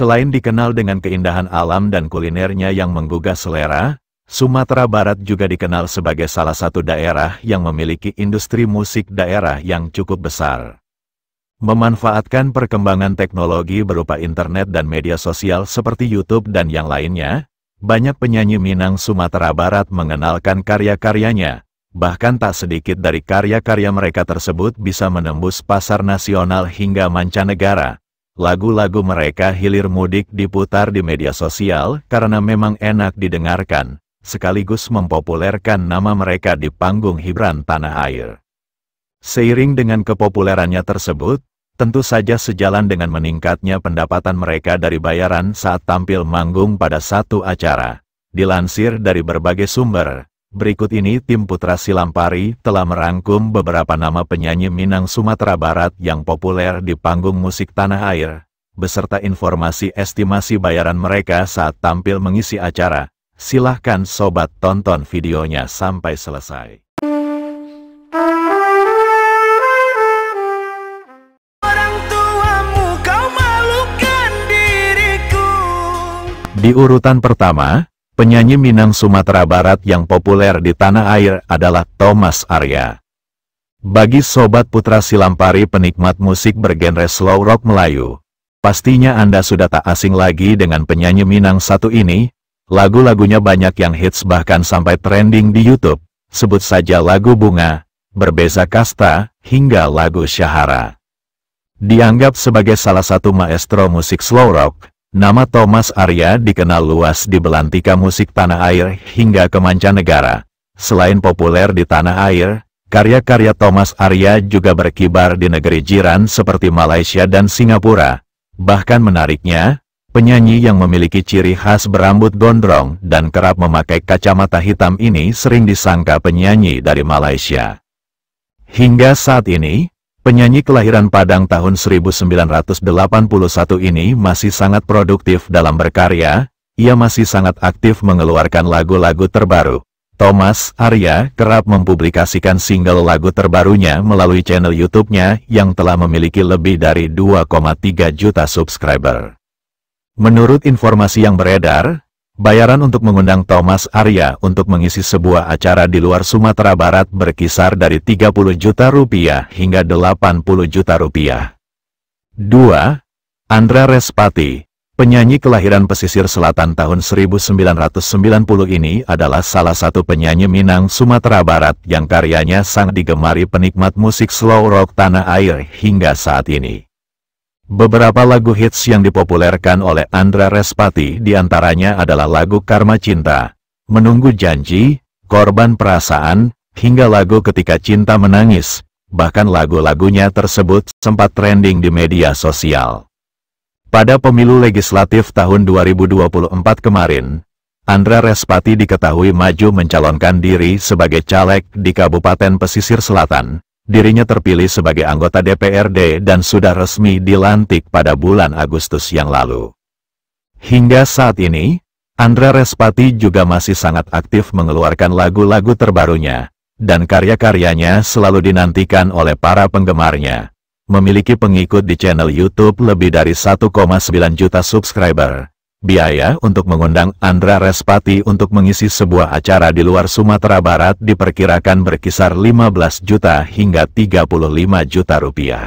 Selain dikenal dengan keindahan alam dan kulinernya yang menggugah selera, Sumatera Barat juga dikenal sebagai salah satu daerah yang memiliki industri musik daerah yang cukup besar. Memanfaatkan perkembangan teknologi berupa internet dan media sosial seperti YouTube dan yang lainnya, banyak penyanyi Minang Sumatera Barat mengenalkan karya-karyanya. Bahkan tak sedikit dari karya-karya mereka tersebut bisa menembus pasar nasional hingga mancanegara. Lagu-lagu mereka hilir mudik diputar di media sosial karena memang enak didengarkan, sekaligus mempopulerkan nama mereka di panggung hiburan tanah air. Seiring dengan kepopulerannya tersebut, tentu saja sejalan dengan meningkatnya pendapatan mereka dari bayaran saat tampil manggung pada satu acara. Dilansir dari berbagai sumber, berikut ini tim Putra Silampari telah merangkum beberapa nama penyanyi Minang Sumatera Barat yang populer di panggung musik tanah air, beserta informasi estimasi bayaran mereka saat tampil mengisi acara. Silahkan sobat tonton videonya sampai selesai. Di urutan pertama, penyanyi Minang Sumatera Barat yang populer di tanah air adalah Thomas Arya. Bagi Sobat Putra Silampari penikmat musik bergenre slow rock Melayu, pastinya Anda sudah tak asing lagi dengan penyanyi Minang satu ini, lagu-lagunya banyak yang hits bahkan sampai trending di Youtube, sebut saja lagu Bunga, Berbeza Kasta, hingga lagu Syahara. Dianggap sebagai salah satu maestro musik slow rock, Nama Thomas Arya dikenal luas di belantika musik tanah air hingga ke mancanegara. Selain populer di tanah air, karya-karya Thomas Arya juga berkibar di negeri jiran seperti Malaysia dan Singapura. Bahkan menariknya, penyanyi yang memiliki ciri khas berambut gondrong dan kerap memakai kacamata hitam ini sering disangka penyanyi dari Malaysia. Hingga saat ini, Penyanyi kelahiran Padang tahun 1981 ini masih sangat produktif dalam berkarya, ia masih sangat aktif mengeluarkan lagu-lagu terbaru. Thomas Arya kerap mempublikasikan single lagu terbarunya melalui channel YouTube-nya yang telah memiliki lebih dari 2,3 juta subscriber. Menurut informasi yang beredar, Bayaran untuk mengundang Thomas Arya untuk mengisi sebuah acara di luar Sumatera Barat berkisar dari 30 juta rupiah hingga 80 juta rupiah. 2. Andra Respati, penyanyi kelahiran pesisir selatan tahun 1990 ini adalah salah satu penyanyi Minang Sumatera Barat yang karyanya sangat digemari penikmat musik slow rock tanah air hingga saat ini. Beberapa lagu hits yang dipopulerkan oleh Andra Respati diantaranya adalah lagu Karma Cinta, Menunggu Janji, Korban Perasaan, hingga lagu Ketika Cinta Menangis, bahkan lagu-lagunya tersebut sempat trending di media sosial. Pada pemilu legislatif tahun 2024 kemarin, Andra Respati diketahui maju mencalonkan diri sebagai caleg di Kabupaten Pesisir Selatan, dirinya terpilih sebagai anggota DPRD dan sudah resmi dilantik pada bulan Agustus yang lalu. Hingga saat ini, Andra Respati juga masih sangat aktif mengeluarkan lagu-lagu terbarunya, dan karya-karyanya selalu dinantikan oleh para penggemarnya. Memiliki pengikut di channel YouTube lebih dari 1,9 juta subscriber, Biaya untuk mengundang Andra Respati untuk mengisi sebuah acara di luar Sumatera Barat diperkirakan berkisar 15 juta hingga 35 juta rupiah.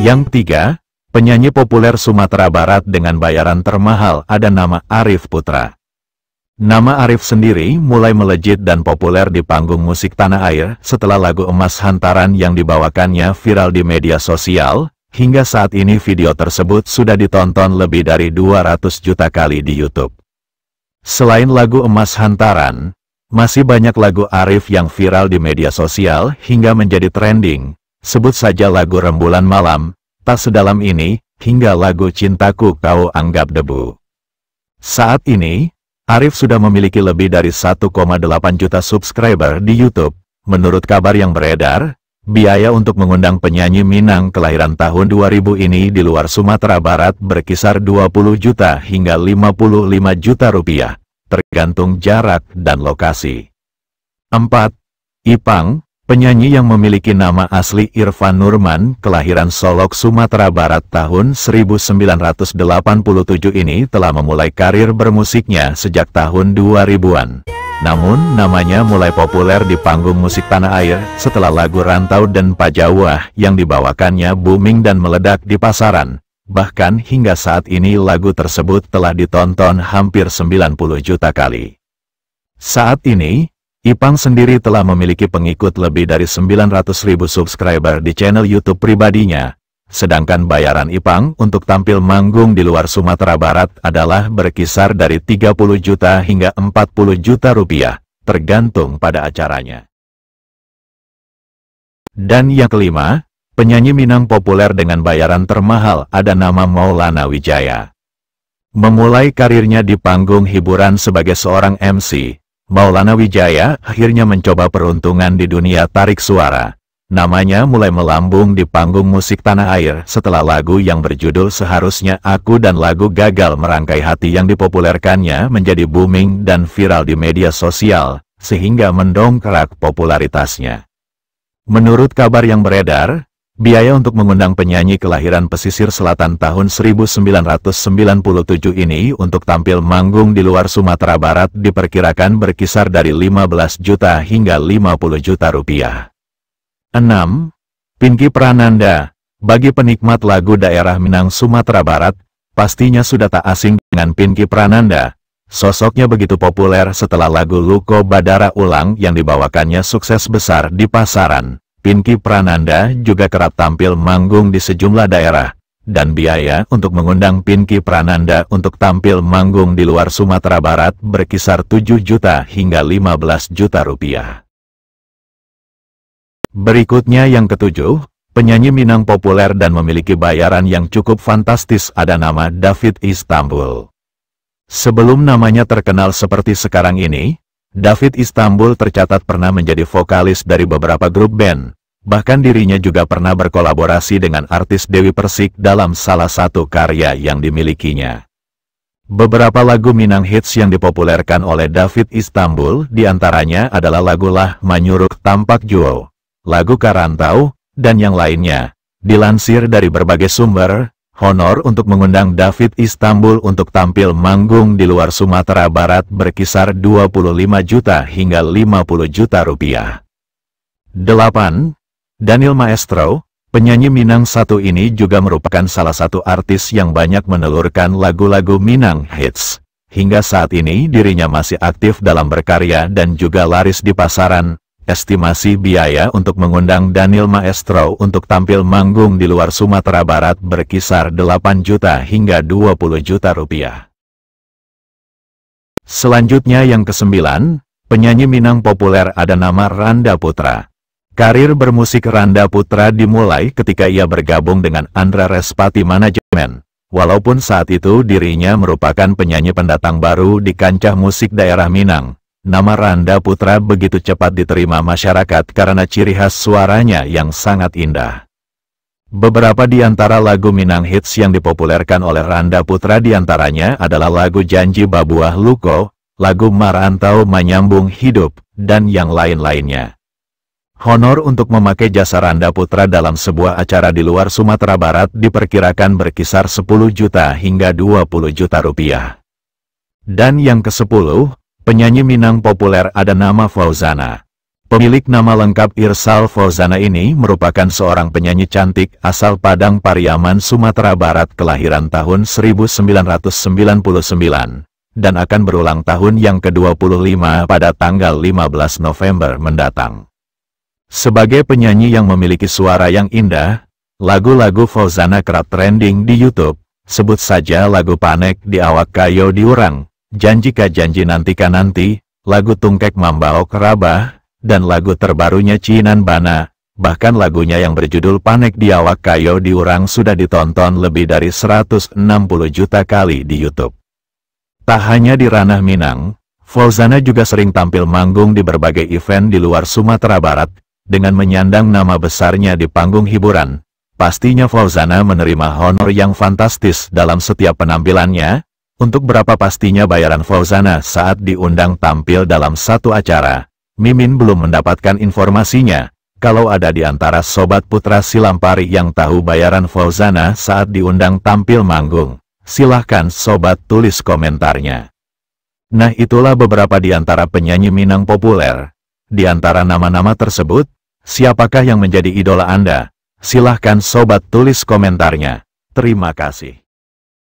Yang ketiga, penyanyi populer Sumatera Barat dengan bayaran termahal ada nama Arif Putra. Nama Arif sendiri mulai melejit dan populer di panggung musik tanah air setelah lagu emas hantaran yang dibawakannya viral di media sosial, hingga saat ini video tersebut sudah ditonton lebih dari 200 juta kali di Youtube. Selain lagu emas hantaran, masih banyak lagu Arif yang viral di media sosial hingga menjadi trending, sebut saja lagu Rembulan Malam, Tak Sedalam Ini, hingga lagu Cintaku Kau Anggap Debu. Saat ini, Arif sudah memiliki lebih dari 1,8 juta subscriber di YouTube. Menurut kabar yang beredar, biaya untuk mengundang penyanyi Minang kelahiran tahun 2000 ini di luar Sumatera Barat berkisar 20 juta hingga 55 juta rupiah, tergantung jarak dan lokasi. 4. Ipang, penyanyi yang memiliki nama asli Irfan Nurman, kelahiran Solok, Sumatera Barat tahun 1987 ini telah memulai karir bermusiknya sejak tahun 2000-an. Namun, namanya mulai populer di panggung musik tanah air setelah lagu Rantau dan Pajawah yang dibawakannya booming dan meledak di pasaran. Bahkan hingga saat ini lagu tersebut telah ditonton hampir 90 juta kali. Saat ini, Ipang sendiri telah memiliki pengikut lebih dari 900 ribu subscriber di channel YouTube pribadinya, sedangkan bayaran Ipang untuk tampil manggung di luar Sumatera Barat adalah berkisar dari 30 juta hingga 40 juta rupiah, tergantung pada acaranya. Dan yang kelima, penyanyi Minang populer dengan bayaran termahal ada nama Maulana Wijaya. Memulai karirnya di panggung hiburan sebagai seorang MC, Maulana Wijaya akhirnya mencoba peruntungan di dunia tarik suara. Namanya mulai melambung di panggung musik tanah air setelah lagu yang berjudul Seharusnya Aku dan lagu gagal merangkai hati yang dipopulerkannya menjadi booming dan viral di media sosial, sehingga mendongkrak popularitasnya. Menurut kabar yang beredar, Biaya untuk mengundang penyanyi kelahiran pesisir selatan tahun 1997 ini untuk tampil manggung di luar Sumatera Barat diperkirakan berkisar dari 15 juta hingga 50 juta rupiah. 6. Pinky Prananda Bagi penikmat lagu daerah Minang Sumatera Barat, pastinya sudah tak asing dengan Pinky Prananda. Sosoknya begitu populer setelah lagu Luko Badara Ulang yang dibawakannya sukses besar di pasaran. Pinky Prananda juga kerap tampil manggung di sejumlah daerah, dan biaya untuk mengundang Pinky Prananda untuk tampil manggung di luar Sumatera Barat berkisar 7 juta hingga 15 juta rupiah. Berikutnya yang ketujuh, penyanyi Minang populer dan memiliki bayaran yang cukup fantastis ada nama David Istanbul. Sebelum namanya terkenal seperti sekarang ini, David Istanbul tercatat pernah menjadi vokalis dari beberapa grup band, bahkan dirinya juga pernah berkolaborasi dengan artis Dewi Persik dalam salah satu karya yang dimilikinya. Beberapa lagu Minang hits yang dipopulerkan oleh David Istanbul diantaranya adalah lagu Lah Manyuruk Tampak Juo, lagu Karantau, dan yang lainnya. Dilansir dari berbagai sumber, honor untuk mengundang David Istanbul untuk tampil manggung di luar Sumatera Barat berkisar 25 juta hingga 50 juta rupiah. 8. Daniel Maestro, penyanyi Minang satu ini juga merupakan salah satu artis yang banyak menelurkan lagu-lagu Minang hits. Hingga saat ini dirinya masih aktif dalam berkarya dan juga laris di pasaran, estimasi biaya untuk mengundang Daniel Maestro untuk tampil manggung di luar Sumatera Barat berkisar 8 juta hingga 20 juta rupiah. Selanjutnya yang kesembilan, penyanyi Minang populer ada nama Randa Putra. Karir bermusik Randa Putra dimulai ketika ia bergabung dengan Andra Respati Manajemen. Walaupun saat itu dirinya merupakan penyanyi pendatang baru di kancah musik daerah Minang, Nama Randa Putra begitu cepat diterima masyarakat karena ciri khas suaranya yang sangat indah. Beberapa di antara lagu Minang hits yang dipopulerkan oleh Randa Putra diantaranya adalah lagu Janji Babuah Luko, lagu Marantau Menyambung Hidup, dan yang lain-lainnya. Honor untuk memakai jasa Randa Putra dalam sebuah acara di luar Sumatera Barat diperkirakan berkisar 10 juta hingga 20 juta rupiah. Dan yang ke-10, penyanyi Minang populer ada nama Fauzana. Pemilik nama lengkap Irsal Fauzana ini merupakan seorang penyanyi cantik asal Padang Pariaman, Sumatera Barat kelahiran tahun 1999 dan akan berulang tahun yang ke-25 pada tanggal 15 November mendatang. Sebagai penyanyi yang memiliki suara yang indah, lagu-lagu Fauzana kerap trending di YouTube. Sebut saja lagu Panek di Awak Kayo Diurang, Janji Janjika Janji Nantika Nanti, lagu Tungkek Mambao Kerabah, dan lagu terbarunya Cinan Bana, bahkan lagunya yang berjudul Panek Diawak Kayo Diurang sudah ditonton lebih dari 160 juta kali di Youtube. Tak hanya di ranah Minang, Fauzana juga sering tampil manggung di berbagai event di luar Sumatera Barat, dengan menyandang nama besarnya di panggung hiburan. Pastinya Fauzana menerima honor yang fantastis dalam setiap penampilannya, untuk berapa pastinya bayaran Fauzana saat diundang tampil dalam satu acara, Mimin belum mendapatkan informasinya. Kalau ada di antara Sobat Putra Silampari yang tahu bayaran Fauzana saat diundang tampil manggung, silahkan Sobat tulis komentarnya. Nah itulah beberapa di antara penyanyi Minang populer. Di antara nama-nama tersebut, siapakah yang menjadi idola Anda? Silahkan Sobat tulis komentarnya. Terima kasih.